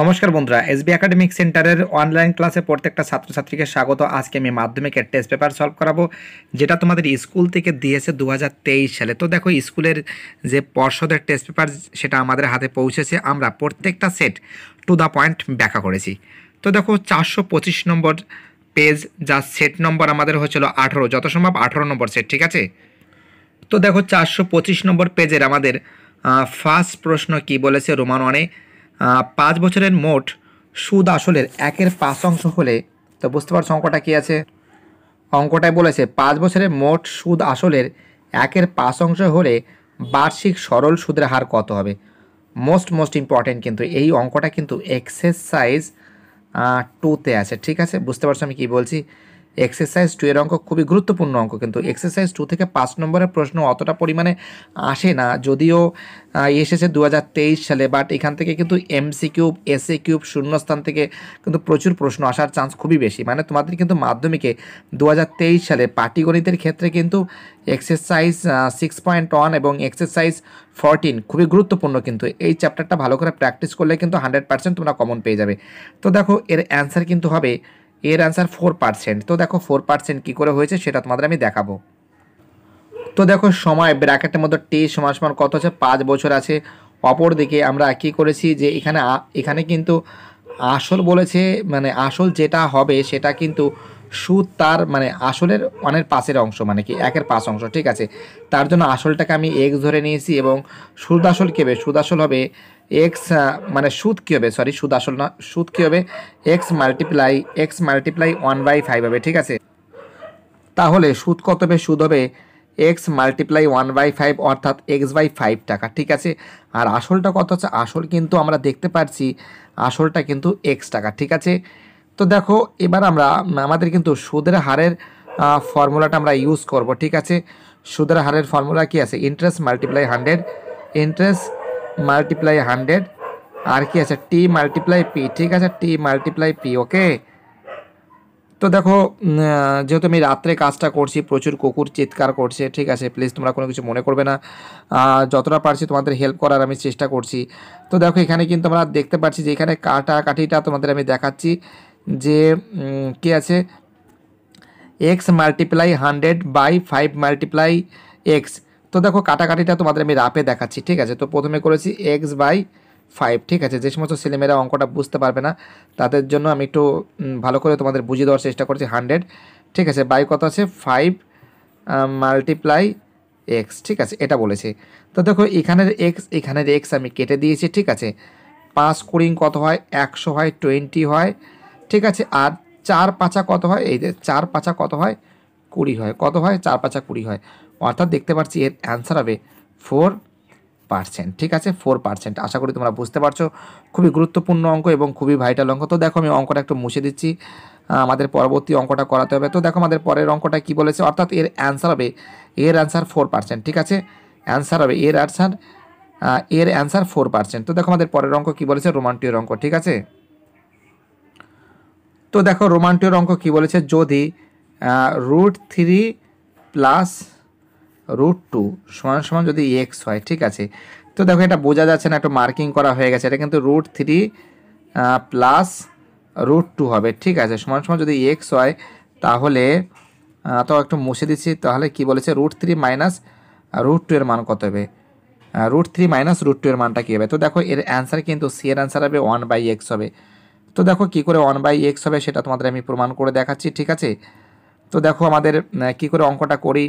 নমস্কার বন্ধুরা SB academic সেন্টারের অনলাইন ক্লাসে প্রত্যেকটা ছাত্রছাত্রীকে স্বাগত আজকে আমি মাধ্যমিকের টেস্ট পেপার সলভ করাবো যেটা তোমাদের স্কুল থেকে দিয়েছে দু সালে তো দেখো স্কুলের যে পর্ষদের টেস্ট পেপার সেটা আমাদের হাতে পৌঁছেছে আমরা প্রত্যেকটা সেট টু দ্য পয়েন্ট ব্যাখ্যা করেছি তো দেখো চারশো নম্বর পেজ যা সেট নম্বর আমাদের হয়েছিল আঠেরো যত সম্ভব আঠেরো নম্বর সেট ঠিক আছে তো দেখো চারশো নম্বর পেজের আমাদের ফার্স্ট প্রশ্ন কি বলেছে রোমান ওয়ানে পাঁচ বছরের মোট সুদ আসলের একের পাঁচ অংশ হলে তো বুঝতে পারছো অঙ্কটা কী আছে অঙ্কটায় বলেছে পাঁচ বছরের মোট সুদ আসলের একের পাঁচ অংশ হলে বার্ষিক সরল সুদের হার কত হবে মোস্ট মোস্ট ইম্পর্টেন্ট কিন্তু এই অঙ্কটা কিন্তু এক্সারসাইজ টুতে আছে ঠিক আছে বুঝতে পারছো আমি কী বলছি এক্সারসাইজ টু এর অঙ্ক খুবই গুরুত্বপূর্ণ অঙ্ক কিন্তু এক্সারসাইজ টু থেকে পাঁচ নম্বরের প্রশ্ন অতটা পরিমাণে আসে না যদিও এসেছে দু সালে বাট এখান থেকে কিন্তু এমসি কিউব এসএ কিউব শূন্যস্থান থেকে কিন্তু প্রচুর প্রশ্ন আসার চান্স খুবই বেশি মানে তোমাদের কিন্তু মাধ্যমিকে দু সালে পাটিগণিতের ক্ষেত্রে কিন্তু এক্সারসাইজ সিক্স পয়েন্ট ওয়ান এবং এক্সারসাইজ ফরটিন খুবই গুরুত্বপূর্ণ কিন্তু এই চ্যাপ্টারটা ভালো করে প্র্যাকটিস করলে কিন্তু হান্ড্রেড পার্সেন্ট তোমরা কমন পেয়ে যাবে তো দেখো এর অ্যান্সার কিন্তু হবে এর অ্যান্সার ফোর পার্সেন্ট তো দেখো ফোর পার্সেন্ট কী করে হয়েছে সেটা তোমাদের আমি দেখাবো তো দেখো সময় ব্র্যাকেটের মধ্যে টি সমান সমান কত আছে পাঁচ বছর আছে অপর দিকে আমরা কি করেছি যে এখানে এখানে কিন্তু আসল বলেছে মানে আসল যেটা হবে সেটা কিন্তু সুদ তার মানে আসলের অনেক পাশের অংশ মানে কি একের পাঁচ অংশ ঠিক আছে তার জন্য আসলটাকে আমি এক ধরে নিয়েছি এবং সুদ আসল কেবে সুদ আসল হবে এক্স মানে সুদ কী হবে সরি সুদ আসল না সুদ কী হবে x multiply x multiply one by five হবে ঠিক আছে তাহলে সুদ কত হবে সুদ হবে x multiply one by five অর্থাৎ এক্স বাই ফাইভ টাকা ঠিক আছে আর আসলটা কত হচ্ছে আসল কিন্তু আমরা দেখতে পাচ্ছি আসলটা কিন্তু এক্স টাকা ঠিক আছে তো দেখো এবার আমরা আমাদের কিন্তু সুদের হারের ফর্মুলাটা আমরা ইউজ করব ঠিক আছে সুদের হারের ফর্মুলা কি আছে interest multiply hundred interest multiply hundred আর কি আছে টি মাল্টিপ্লাই পি ঠিক আছে টি মাল্টিপ্লাই পি ওকে তো দেখো যেহেতু আমি রাত্রে কাজটা করছি প্রচুর কুকুর চিৎকার করছে ঠিক আছে প্লিজ তোমরা কোনো কিছু মনে করবে না যতটা পারছি তোমাদের হেল্প করার আমি চেষ্টা করছি তো দেখো এখানে কিন্তু আমরা দেখতে পাচ্ছি যে এখানে কাটা কাঠিটা তোমাদের আমি দেখাচ্ছি যে কি আছে x multiply hundred by five multiply x তো দেখো কাটাকাটিটা তোমাদের আমি রাপে দেখাচ্ছি ঠিক আছে তো প্রথমে করেছি এক্স বাই ফাইভ ঠিক আছে যে সমস্ত ছেলেমেয়েরা অঙ্কটা বুঝতে পারবে না তাদের জন্য আমি একটু ভালো করে তোমাদের বুঝিয়ে দেওয়ার চেষ্টা করছি হান্ড্রেড ঠিক আছে বাই কত আছে ফাইভ মাল্টিপ্লাই এক্স ঠিক আছে এটা বলেছে তো দেখো এখানের এক্স এখানের এক্স আমি কেটে দিয়েছি ঠিক আছে পাঁচ কুড়িং কত হয় একশো হয় টোয়েন্টি হয় ঠিক আছে আর চার পাঁচা কত হয় এই যে চার পাঁচা কত হয় কুড়ি হয় কত হয় চার পাঁচা কুড়ি হয় অর্থাৎ দেখতে পাচ্ছি এর অ্যান্সার হবে ফোর পার্সেন্ট ঠিক আছে ফোর পার্সেন্ট আশা করি তোমরা বুঝতে পারছো খুবই গুরুত্বপূর্ণ অঙ্ক এবং খুবই ভাইটাল অঙ্ক তো দেখো আমি অঙ্কটা একটু মুছে দিচ্ছি আমাদের পরবর্তী অঙ্কটা করাতে হবে তো দেখো আমাদের পরের অঙ্কটা কি বলেছে অর্থাৎ এর অ্যান্সার হবে এর অ্যান্সার ফোর পার্সেন্ট ঠিক আছে অ্যান্সার হবে এর অ্যান্সার এর অ্যান্সার ফোর পার্সেন্ট তো দেখো আমাদের পরের অঙ্ক কি বলেছে রোমান্টিক অঙ্ক ঠিক আছে তো দেখো রোমান্টীয় অঙ্ক কি বলেছে যদি root three plus root two সমান সমান যদি এক্স হয় ঠিক আছে তো দেখো এটা বোঝা যাচ্ছে না একটু মার্কিং করা হয়ে গেছে এটা কিন্তু root three plus root two হবে ঠিক আছে সমান সমান যদি এক্স হয় তাহলে তো একটু মুছে দিচ্ছি তাহলে কি বলেছে root three minus root two এর মান কত হবে root three minus root two এর মানটা কী হবে তো দেখো এর অ্যান্সার কিন্তু সি এর অ্যান্সার হবে ওয়ান বাই এক্স হবে তো দেখো কী করে ওয়ান বাই এক্স হবে সেটা তোমাদের আমি প্রমাণ করে দেখাচ্ছি ঠিক আছে তো দেখো আমাদের কি করে অঙ্কটা করি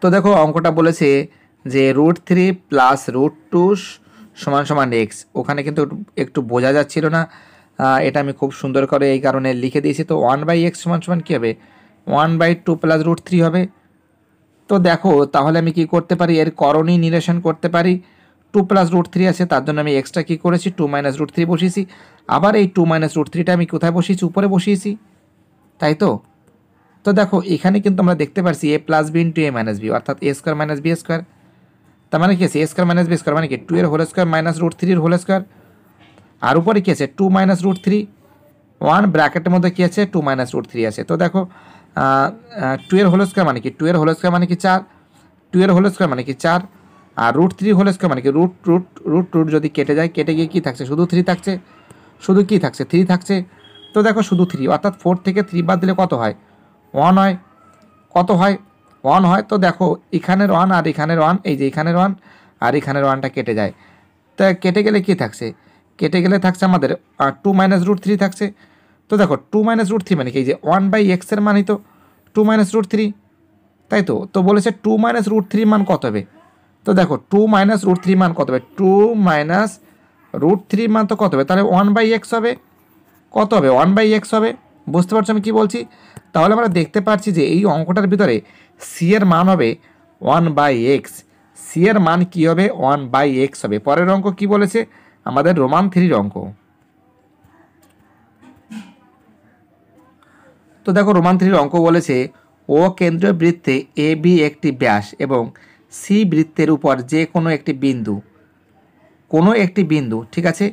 তো দেখো অঙ্কটা বলেছে যে root three plus root two সমান সমান এক্স ওখানে কিন্তু একটু বোঝা যাচ্ছিল না এটা আমি খুব সুন্দর করে এই কারণে লিখে দিয়েছি তো ওয়ান বাই এক্স সমান সমান কী হবে one by two plus root three হবে তো দেখো তাহলে আমি কি করতে পারি এর করণই নিরেশন করতে পারি টু প্লাস রুট থ্রি আছে তার জন্য আমি এক্সট্রা কী করেছি টু মাইনাস রুট থ্রি বসিয়েছি আবার এই টু মাইনাস রুট থ্রিটা আমি কোথায় বসিয়েছি উপরে বসিয়েছি তাই তো তো দেখো এখানে কিন্তু আমরা দেখতে পারছি a plus b into a minus b অর্থাৎ a square minus b square তার মানে কি আছে a square minus b square মানে কি টু এর হোল স্কোয়ার মাইনাস রুট থ্রির হোল স্কোয়ার আর উপরে কী আছে two minus root three one ব্র্যাকেটের মধ্যে কী আছে টু মাইনাস রুট থ্রি আছে তো দেখো টু এর হোল স্কোয়ার মানে কি টু এর হোল স্কোয়ার মানে কি চার টু এর হোল স্কোয়ার মানে কি চার আর রুট থ্রি হোল স্কোয়ার মানে কি রুট রুট রুট রুট যদি কেটে যায় কেটে গিয়ে কী থাকছে শুধু থ্রি থাকছে শুধু কী থাকছে থ্রি থাকছে তো দেখো শুধু থ্রি অর্থাৎ ফোর থেকে থ্রি বাদ দিলে কত হয় ওয়ান হয় কত হয় ওয়ান হয় তো দেখো এখানের ওয়ান আর এখানের ওয়ান এই যে এখানের ওয়ান আর এখানের ওয়ানটা কেটে যায় তা কেটে গেলে কি থাকছে কেটে গেলে থাকছে আমাদের টু মাইনাস রুট থ্রি থাকছে তো দেখো টু মাইনাস রুট থ্রি মানে কি যে ওয়ান বাই এক্সের মানেই তো টু মাইনাস রুট থ্রি তাই তো তো বলেছে টু মাইনাস রুট থ্রি মান কত হবে তো দেখো টু মাইনাস রুট থ্রি মান কত হবে টু মাইনাস রুট থ্রি মান তো কত হবে তাহলে ওয়ান বাই এক্স হবে কত হবে ওয়ান বাই এক্স হবে বুঝতে পারছো আমি কী বলছি তাহলে আমরা দেখতে পাচ্ছি যে এই অঙ্কটার ভিতরে সি এর মান হবে ওয়ান বাই এক্স সি এর মান কী হবে ওয়ান বাই এক্স হবে পরের অঙ্ক কি বলেছে আমাদের রোমান থ্রির অঙ্ক তো দেখো রোমান থ্রির অঙ্ক বলেছে ও কেন্দ্রীয় বৃত্তে এ বি একটি ব্যাস এবং সি বৃত্তের উপর যে কোনো একটি বিন্দু কোনো একটি বিন্দু ঠিক আছে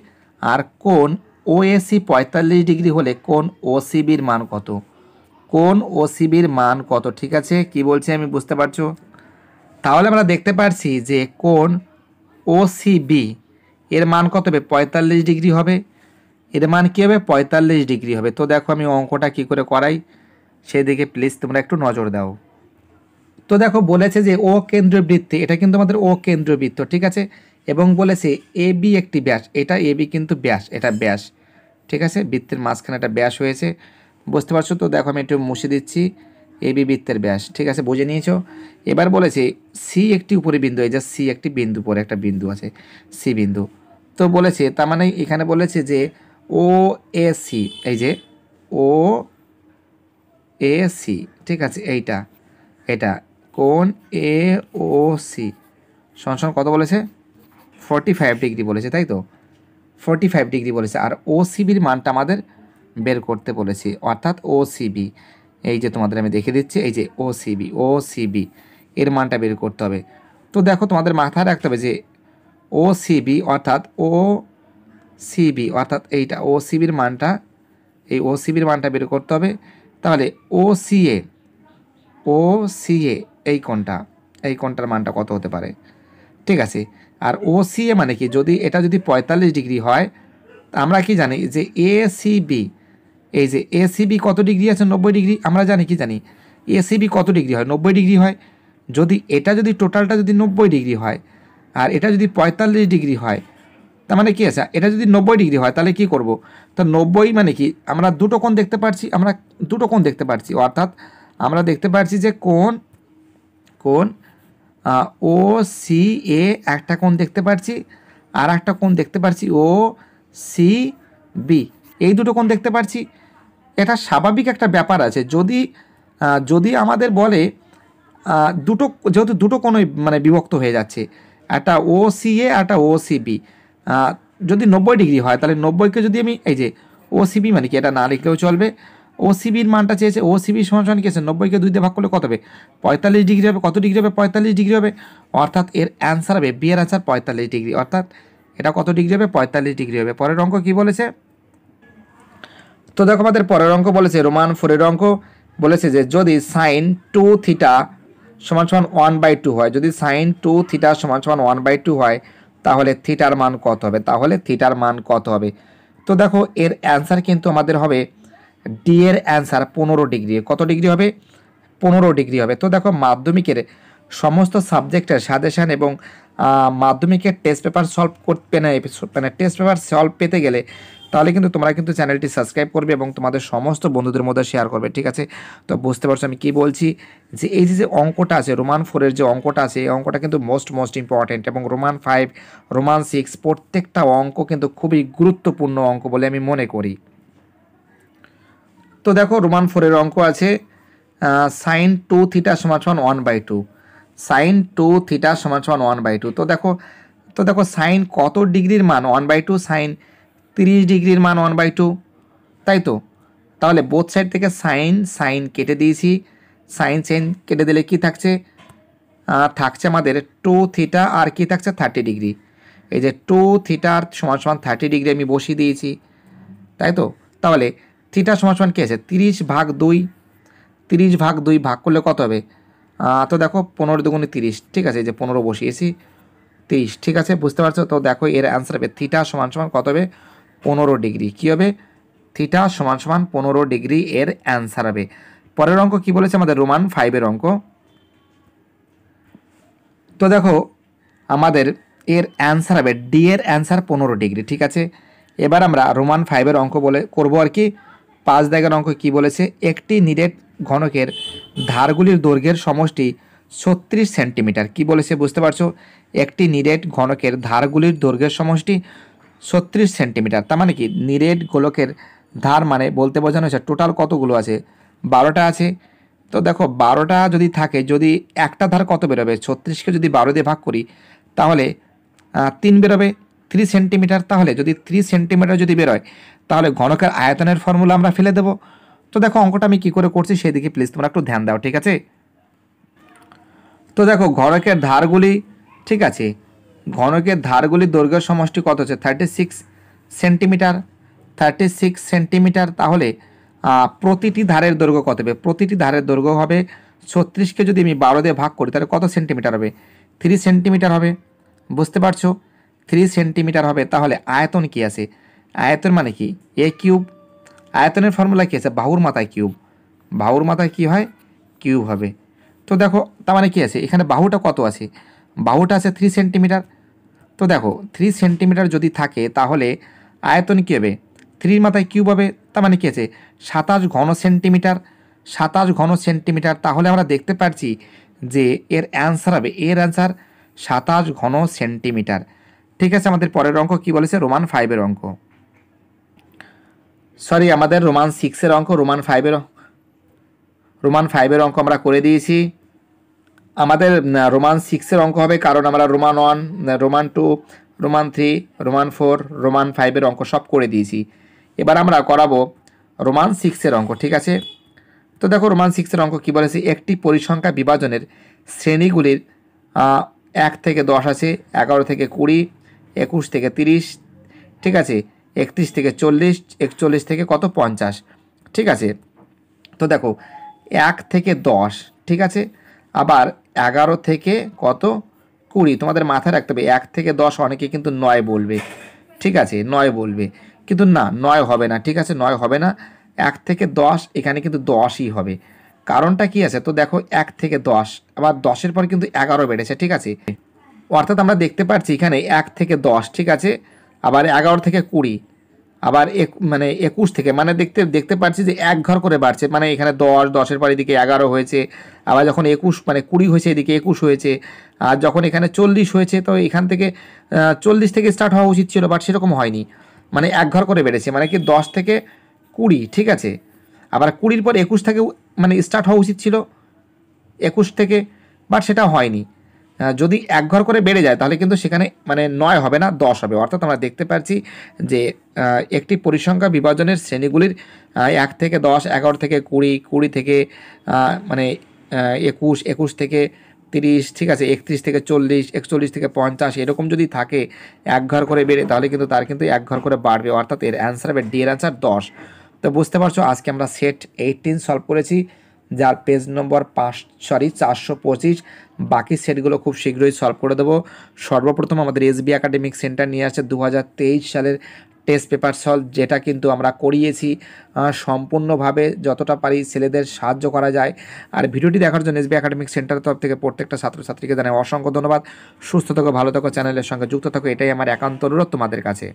আর কোন ও এসি পঁয়তাল্লিশ ডিগ্রি হলে কোন ও সিবির মান কত কোন ওসিবির মান কত ঠিক আছে কি বলছি আমি বুঝতে পারছো তাহলে আমরা দেখতে পারছি যে কোন ওসিবি এর মান কত হবে পঁয়তাল্লিশ ডিগ্রি হবে এর মান কী হবে পঁয়তাল্লিশ ডিগ্রি হবে তো দেখো আমি অঙ্কটা কি করে করাই সেদিকে প্লিজ তোমরা একটু নজর দাও তো দেখো বলেছে যে ও কেন্দ্রীয় বৃত্তি এটা কিন্তু আমাদের ও কেন্দ্রীয় বৃত্ত ঠিক আছে এবং বলেছে এ বি একটি ব্যাস এটা এ বি কিন্তু ব্যাস এটা ব্যাস ঠিক আছে বৃত্তের মাঝখানে একটা ব্যাস হয়েছে বুঝতে পারছো তো দেখো আমি একটু মুছে দিচ্ছি এবি বৃত্তের ব্যাস ঠিক আছে বুঝে নিয়েছো এবার বলেছে সি একটি উপরে বিন্দু এই যে সি একটি বিন্দু পরে একটা বিন্দু আছে সি বিন্দু তো বলেছে তার মানে এখানে বলেছে যে ও এ সি এই যে ও এ সি ঠিক আছে এইটা এটা কোন এ ও সি সংসন কত বলেছে ফর্টি ফাইভ ডিগ্রি বলেছে তাই তো ফর্টি ফাইভ ডিগ্রি বলেছে আর ও সিবির মানটা আমাদের বের করতে বলেছি অর্থাৎ ওসিবি এই যে তোমাদের আমি দেখে দিচ্ছি এই যে ওসিবি ওসিবি এর মানটা বের করতে হবে তো দেখো তোমাদের মাথায় রাখতে হবে যে ও সিবি অর্থাৎ ও সিবি অর্থাৎ এইটা ওসিবির মানটা এই ওসিবির মানটা বের করতে হবে তাহলে ও সিএ ও সিএ এই কোনটা এই কোনটার মানটা কত হতে পারে ঠিক আছে আর ও সিএ মানে কি যদি এটা যদি পঁয়তাল্লিশ ডিগ্রি হয় আমরা কি জানি যে এসিবি সিবি এই যে এসিবি কত ডিগ্রি আছে নব্বই ডিগ্রি আমরা জানি কি জানি এসিবি কত ডিগ্রি হয় নব্বই ডিগ্রি হয় যদি এটা যদি টোটালটা যদি নব্বই ডিগ্রি হয় আর এটা যদি পঁয়তাল্লিশ ডিগ্রি হয় তার মানে কি আছে এটা যদি নব্বই ডিগ্রি হয় তাহলে কি করব তো নব্বই মানে কি আমরা দুটো কোণ দেখতে পারছি আমরা দুটো কোণ দেখতে পারছি অর্থাৎ আমরা দেখতে পারছি যে কোন কোন ও সি এ একটা কোণ দেখতে পারছি আর একটা কোণ দেখতে পারছি ও সি বি এই দুটো কোণ দেখতে পারছি এটা স্বাভাবিক একটা ব্যাপার আছে যদি যদি আমাদের বলে দুটো যেহেতু দুটো কোনোই মানে বিভক্ত হয়ে যাচ্ছে একটা ও সি এ একটা ও সিবি যদি নব্বই ডিগ্রি হয় তাহলে নব্বইকে যদি আমি এই যে ও সিবি মানে কি এটা না লিখলেও চলবে ও সিবির মানটা চেয়েছে ও সিবির সমান কি আছে নব্বইকে দুই দিয়ে ভাগ করলে কত হবে পঁয়তাল্লিশ ডিগ্রি হবে কত ডিগ্রি হবে পঁয়তাল্লিশ ডিগ্রি হবে অর্থাৎ এর অ্যান্সার হবে বিয়ের অ্যান্সার পঁয়তাল্লিশ ডিগ্রি অর্থাৎ এটা কত ডিগ্রি হবে পঁয়তাল্লিশ ডিগ্রি হবে পরের অঙ্ক কী বলেছে তো দেখো আমাদের পরের অঙ্ক বলেছে রোমান ফোরের অঙ্ক বলেছে যে যদি সাইন টু থিটা সমান সমান ওয়ান বাই টু হয় যদি সাইন টু থিটা সমান সমান ওয়ান বাই টু হয় তাহলে থিটার মান কত হবে তাহলে থিটার মান কত হবে তো দেখো এর অ্যান্সার কিন্তু আমাদের হবে ডি এর অ্যান্সার পনেরো ডিগ্রি কত ডিগ্রি হবে পনেরো ডিগ্রি হবে তো দেখো মাধ্যমিকের সমস্ত সাবজেক্টের সাজেশান এবং মাধ্যমিকের টেস্ট পেপার সলভ করতে মানে টেস্ট পেপার সলভ পেতে গেলে তাহলে কিন্তু তোমরা কিন্তু চ্যানেলটি সাবস্ক্রাইব করবে এবং তোমাদের সমস্ত বন্ধুদের মধ্যে শেয়ার করবে ঠিক আছে তো বুঝতে পারছো আমি কি বলছি যে এই যে অঙ্কটা আছে রোমান ফোরের যে অঙ্কটা আছে এই অঙ্কটা কিন্তু মোস্ট মোস্ট ইম্পর্টেন্ট এবং রোমান ফাইভ রোমান সিক্স প্রত্যেকটা অঙ্ক কিন্তু খুবই গুরুত্বপূর্ণ অঙ্ক বলে আমি মনে করি তো দেখো রোমান ফোরের অঙ্ক আছে সাইন টু থিটা সমান সমান one by two sine two theta সমান সমান ওয়ান বাই টু তো দেখো তো দেখো সাইন কত ডিগ্রির মান ওয়ান বাই টু সাইন তিরিশ ডিগ্রির মান ওয়ান বাই টু তাই তো তাহলে বোথ সাইড থেকে সাইন সাইন কেটে দিয়েছি সাইন সাইন কেটে দিলে কি থাকছে থাকছে আমাদের টু থিটা আর কি থাকছে থার্টি ডিগ্রি এই যে টু থিটার সমান সমান থার্টি ডিগ্রি আমি বসিয়ে দিয়েছি তাই তো তাহলে থিটা সমান সমান কী আছে তিরিশ ভাগ দুই তিরিশ ভাগ দুই ভাগ করলে কত হবে তো দেখো পনেরো দুগুণে তিরিশ ঠিক আছে যে পনেরো বসিয়েছি তিরিশ ঠিক আছে বুঝতে পারছো তো দেখো এর অ্যান্সার হবে থিটা সমান সমান কত হবে পনেরো ডিগ্রি কী হবে থিটা সমান সমান পনেরো ডিগ্রি এর অ্যান্সার হবে পরের অঙ্ক কি বলেছে আমাদের রোমান ফাইভের অঙ্ক তো দেখো আমাদের এর অ্যান্সার হবে ডি এর অ্যান্সার পনেরো ডিগ্রি ঠিক আছে এবার আমরা রোমান ফাইভের অঙ্ক বলে করব আর কি পাঁচ দাগের অঙ্ক কি বলেছে একটি নিরেট ঘনকের ধারগুলির দৈর্ঘ্যের সমষ্টি ছত্রিশ সেন্টিমিটার কি বলেছে বুঝতে পারছো একটি নিরেট ঘনকের ধারগুলির দৈর্ঘ্যের সমষ্টি ছত্রিশ সেন্টিমিটার তার মানে কি নিরেট গোলকের ধার মানে বলতে বোঝানো হয়েছে টোটাল কতগুলো আছে বারোটা আছে তো দেখো বারোটা যদি থাকে যদি একটা ধার কত বেরোবে ছত্রিশকে যদি বারো দিয়ে ভাগ করি তাহলে তিন বেরোবে থ্রি সেন্টিমিটার তাহলে যদি থ্রি সেন্টিমিটার যদি বেরোয় তাহলে ঘনকের আয়তনের ফর্মুলা আমরা ফেলে দেবো তো দেখো অঙ্কটা আমি কী করে করছি সেই দিকে প্লিজ তোমরা একটু ধ্যান দাও ঠিক আছে তো দেখো ঘরকের ধারগুলি ঠিক আছে ঘনকের ধারগুলির দৈর্ঘ্য সমষ্টি কত হচ্ছে thirty six centimetre thirty six centimetre তাহলে প্রতিটি ধারের দৈর্ঘ্য কত হবে প্রতিটি ধারের দৈর্ঘ্য হবে ছত্রিশকে যদি আমি বারো দিয়ে ভাগ করি তাহলে কত সেন্টিমিটার হবে থ্রি সেন্টিমিটার হবে বুঝতে পারছো থ্রি সেন্টিমিটার হবে তাহলে আয়তন কি আছে আয়তন মানে কি এ কিউব আয়তনের ফর্মুলা কী আছে বাহুর মাথায় কিউব বাহুর মাথায় কি হয় কিউব হবে তো দেখো তার মানে কী আছে এখানে বাহুটা কত আছে বাহুটা আছে থ্রি সেন্টিমিটার তো দেখো থ্রি সেন্টিমিটার যদি থাকে তাহলে আয়তন কী হবে থ্রির মাথায় কিউব হবে তার মানে কী আছে সাতাশ ঘন সেন্টিমিটার সাতাশ ঘন সেন্টিমিটার তাহলে আমরা দেখতে পাচ্ছি যে এর অ্যান্সার হবে এর অ্যান্সার সাতাশ ঘন সেন্টিমিটার ঠিক আছে আমাদের পরের অঙ্ক কী বলেছে রোমান ফাইভের অঙ্ক সরি আমাদের রোমান সিক্সের অঙ্ক রোমান ফাইভের রোমান ফাইভের অঙ্ক আমরা করে দিয়েছি আমাদের রোমান সিক্সের অঙ্ক হবে কারণ আমরা Roman one Roman two Roman three Roman four Roman ফাইভের অঙ্ক সব করে দিয়েছি এবার আমরা করাবো রোমান সিক্সের অঙ্ক ঠিক আছে তো দেখো রোমান সিক্সের অঙ্ক কী বলেছে একটি পরিসংখ্যা বিভাজনের শ্রেণীগুলির এক থেকে দশ আছে এগারো থেকে কুড়ি একুশ থেকে তিরিশ ঠিক আছে একত্রিশ থেকে চল্লিশ একচল্লিশ থেকে কত পঞ্চাশ ঠিক আছে তো দেখো এক থেকে দশ ঠিক আছে আবার এগারো থেকে কত কুড়ি তোমাদের মাথায় রাখতে হবে এক থেকে দশ অনেকে কিন্তু নয় বলবে ঠিক আছে নয় বলবে কিন্তু না নয় হবে না ঠিক আছে নয় হবে না এক থেকে দশ এখানে কিন্তু দশই হবে কারণটা কি আছে তো দেখো এক থেকে দশ আবার দশের পর কিন্তু এগারো বেড়েছে ঠিক আছে অর্থাৎ আমরা দেখতে পাচ্ছি এখানে এক থেকে দশ ঠিক আছে আবার এগারো থেকে কুড়ি আবার এক মানে একুশ থেকে মানে দেখতে দেখতে পাচ্ছি যে এক ঘর করে বাড়ছে মানে এখানে দশ দশের পর এদিকে এগারো হয়েছে আবার যখন একুশ মানে কুড়ি হয়েছে এদিকে একুশ হয়েছে আর যখন এখানে চল্লিশ হয়েছে তো এখান থেকে চল্লিশ থেকে স্টার্ট হওয়া উচিত ছিল বাট সেরকম হয়নি মানে এক ঘর করে বেড়েছে মানে কি দশ থেকে কুড়ি ঠিক আছে আবার কুড়ির পর একুশ থেকে মানে স্টার্ট হওয়া উচিত ছিল একুশ থেকে বাট সেটা হয়নি যদি এক ঘর করে বেড়ে যায় তাহলে কিন্তু সেখানে মানে নয় হবে না দশ হবে অর্থাৎ আমরা দেখতে পাচ্ছি যে একটি পরিসংখ্যা বিভাজনের শ্রেণীগুলির এক থেকে দশ এগারো থেকে কুড়ি কুড়ি থেকে মানে একুশ একুশ থেকে তিরিশ ঠিক আছে একত্রিশ থেকে চল্লিশ একচল্লিশ থেকে পঞ্চাশ এরকম যদি থাকে এক ঘর করে বেড়ে তাহলে কিন্তু তার কিন্তু এক ঘর করে বাড়বে অর্থাৎ এর অ্যান্সার হবে ডি এর অ্যান্সার দশ তো বুঝতে পারছো আজকে আমরা সেট এইটিন সলভ করেছি যার পেজ নম্বর পাঁচ সরি চারশো পঁচিশ বাকি সেটগুলো খুব শীঘ্রই সলভ করে দেবো সর্বপ্রথম আমাদের এসবি একাডেমিক সেন্টার নিয়ে আসছে দু সালের টেস্ট পেপার সলভ যেটা কিন্তু আমরা করিয়েছি সম্পূর্ণভাবে যতটা পারি ছেলেদের সাহায্য করা যায় আর ভিডিওটি দেখার জন্য এসবি একাডেমিক সেন্টারের তরফ থেকে প্রত্যেকটা ছাত্রছাত্রীকে জানাই অসংখ্য ধন্যবাদ সুস্থ থাকো ভালো থাকো চ্যানেলের সঙ্গে যুক্ত থাকো এটাই আমার একান্ত অনুরোধ তোমাদের কাছে